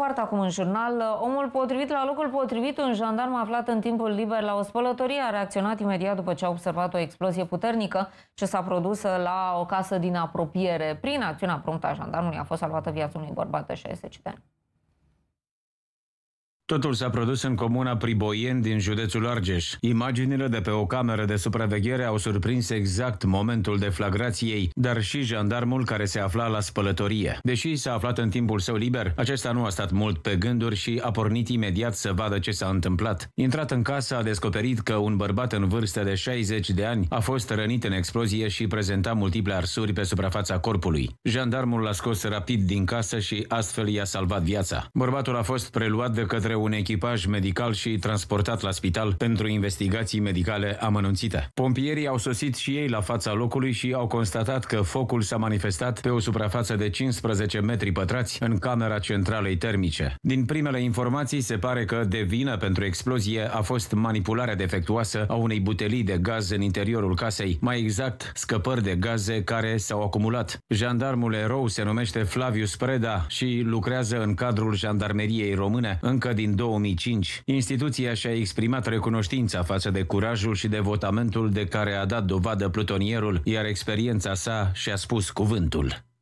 Poartă acum în jurnal, uh, omul potrivit la locul potrivit, un jandarm aflat în timpul liber la o spălătorie a reacționat imediat după ce a observat o explozie puternică ce s-a produs uh, la o casă din apropiere. Prin acțiunea promptă a jandarmului a fost salvată viața unui bărbat de 60 de ani. Totul s-a produs în comuna Priboien din județul Argeș. Imaginile de pe o cameră de supraveghere au surprins exact momentul deflagrației, dar și jandarmul care se afla la spălătorie. Deși s-a aflat în timpul său liber, acesta nu a stat mult pe gânduri și a pornit imediat să vadă ce s-a întâmplat. Intrat în casă, a descoperit că un bărbat în vârstă de 60 de ani a fost rănit în explozie și prezenta multiple arsuri pe suprafața corpului. Jandarmul l-a scos rapid din casă și astfel i-a salvat viața. Bărbatul a fost preluat de către către un echipaj medical și transportat la spital pentru investigații medicale amănunțite. Pompierii au sosit și ei la fața locului și au constatat că focul s-a manifestat pe o suprafață de 15 metri pătrați în camera centralei termice. Din primele informații se pare că de vină pentru explozie a fost manipularea defectuoasă a unei butelii de gaz în interiorul casei, mai exact scăpări de gaze care s-au acumulat. Jandarmul erou se numește Flavius Preda și lucrează în cadrul Jandarmeriei Române încă din din 2005, instituția și-a exprimat recunoștința față de curajul și devotamentul de care a dat dovadă plutonierul, iar experiența sa și-a spus cuvântul.